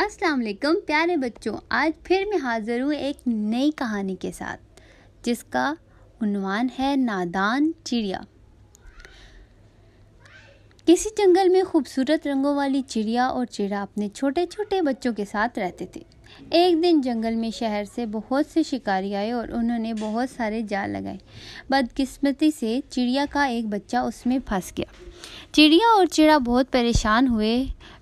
अस्सलाम वालेकुम प्यारे बच्चों आज फिर मैं हाज़िर हूँ एक नई कहानी के साथ जिसका उनवान है नादान चिड़िया इसी जंगल में खूबसूरत रंगों वाली चिड़िया और चिड़ा अपने छोटे छोटे बच्चों के साथ रहते थे एक दिन जंगल में शहर से बहुत से शिकारी आए और उन्होंने बहुत सारे जाल लगाए बदकिस्मती से चिड़िया का एक बच्चा उसमें फंस गया चिड़िया और चिड़ा बहुत परेशान हुए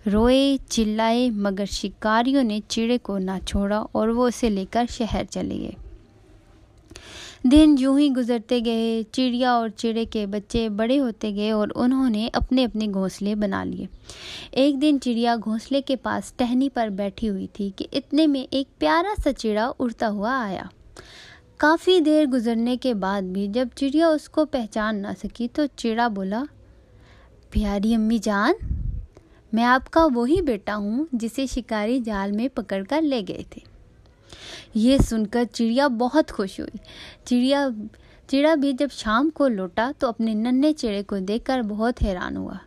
रोए चिल्लाए मगर शिकारियों ने चिड़े को ना छोड़ा और वो उसे लेकर शहर चले गए दिन यूं ही गुजरते गए चिड़िया और चिड़े के बच्चे बड़े होते गए और उन्होंने अपने अपने घोंसले बना लिए एक दिन चिड़िया घोंसले के पास टहनी पर बैठी हुई थी कि इतने में एक प्यारा सा चिड़ा उड़ता हुआ आया काफ़ी देर गुजरने के बाद भी जब चिड़िया उसको पहचान ना सकी तो चिड़ा बोला प्यारी अम्मी जान मैं आपका वही बेटा हूँ जिसे शिकारी जाल में पकड़ कर ले गए थे ये सुनकर चिड़िया बहुत खुश हुई चिड़िया चिड़ा भी जब शाम को लौटा तो अपने नन्हे चिड़े को देखकर बहुत हैरान हुआ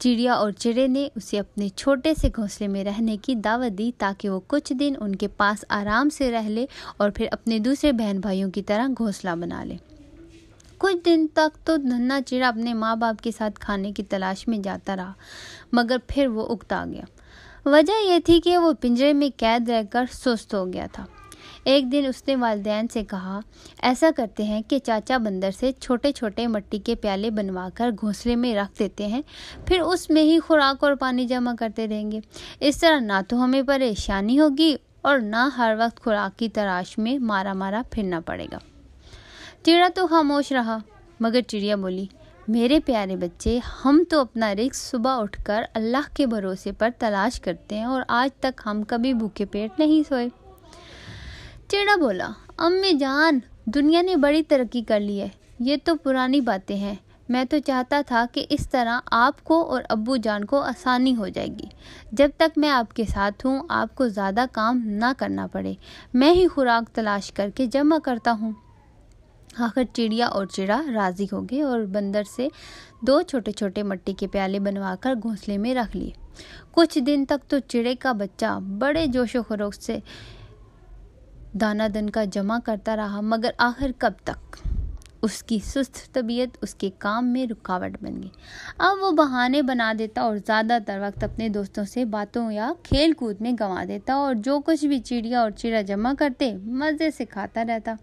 चिड़िया और चिड़े ने उसे अपने छोटे से घोंसले में रहने की दावत दी ताकि वो कुछ दिन उनके पास आराम से रह ले और फिर अपने दूसरे बहन भाइयों की तरह घोंसला बना ले कुछ दिन तक तो नन्ना चिड़ा अपने माँ बाप के साथ खाने की तलाश में जाता रहा मगर फिर वो उगता गया वजह यह थी कि वो पिंजरे में कैद रहकर सुस्त हो गया था एक दिन उसने वालदेन से कहा ऐसा करते हैं कि चाचा बंदर से छोटे छोटे मट्टी के प्याले बनवाकर घोंसले में रख देते हैं फिर उसमें ही खुराक और पानी जमा करते रहेंगे इस तरह ना तो हमें परेशानी होगी और ना हर वक्त खुराक की तराश में मारा मारा फिरना पड़ेगा चिड़ा तो खामोश रहा मगर चिड़िया बोली मेरे प्यारे बच्चे हम तो अपना रिक्स सुबह उठकर अल्लाह के भरोसे पर तलाश करते हैं और आज तक हम कभी भूखे पेट नहीं सोए चिड़ा बोला अम्मी जान दुनिया ने बड़ी तरक्की कर ली है ये तो पुरानी बातें हैं मैं तो चाहता था कि इस तरह आपको और अब्बू जान को आसानी हो जाएगी जब तक मैं आपके साथ हूँ आपको ज़्यादा काम ना करना पड़े मैं ही खुराक तलाश करके जमा करता हूँ आखिर चिड़िया और चिड़ा राज़ी हो गए और बंदर से दो छोटे छोटे मट्टी के प्याले बनवाकर घोंसले में रख लिए कुछ दिन तक तो चिड़े का बच्चा बड़े जोशो खरोश से दाना दन का जमा करता रहा मगर आखिर कब तक उसकी सुस्त तबीयत उसके काम में रुकावट बन गई अब वो बहाने बना देता और ज़्यादातर वक्त अपने दोस्तों से बातों या खेल कूद में गंवा देता और जो कुछ भी चिड़िया और चिड़ा जमा करते मज़े से खाता रहता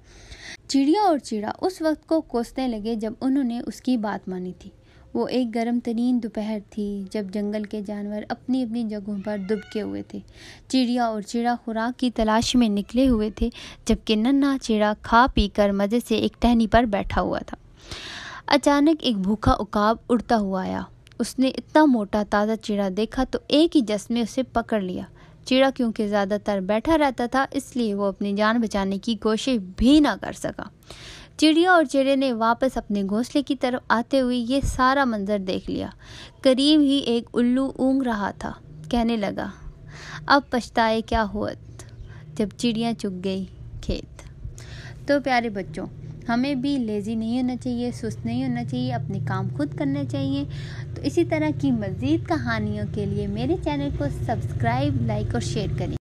चिड़िया और चिड़ा उस वक्त को कोसने लगे जब उन्होंने उसकी बात मानी थी वो एक गर्म तरीन दोपहर थी जब जंगल के जानवर अपनी अपनी जगहों पर दुबके हुए थे चिड़िया और चिड़ा खुराक की तलाश में निकले हुए थे जबकि नन्ना चिड़ा खा पी कर मज़े से एक टहनी पर बैठा हुआ था अचानक एक भूखा उकाब उड़ता हुआ आया उसने इतना मोटा ताज़ा चिड़ा देखा तो एक ही जस में उसे पकड़ लिया चिड़ा क्योंकि ज़्यादातर बैठा रहता था इसलिए वो अपनी जान बचाने की कोशिश भी ना कर सका चिड़िया और चिड़े ने वापस अपने घोंसले की तरफ आते हुए ये सारा मंजर देख लिया करीब ही एक उल्लू ऊँग रहा था कहने लगा अब पछताए क्या हुआ जब चिड़िया चुग गई खेत तो प्यारे बच्चों हमें भी लेज़ी नहीं होना चाहिए सुस्त नहीं होना चाहिए अपने काम खुद करने चाहिए तो इसी तरह की मज़ीद कहानियों के लिए मेरे चैनल को सब्सक्राइब लाइक और शेयर करें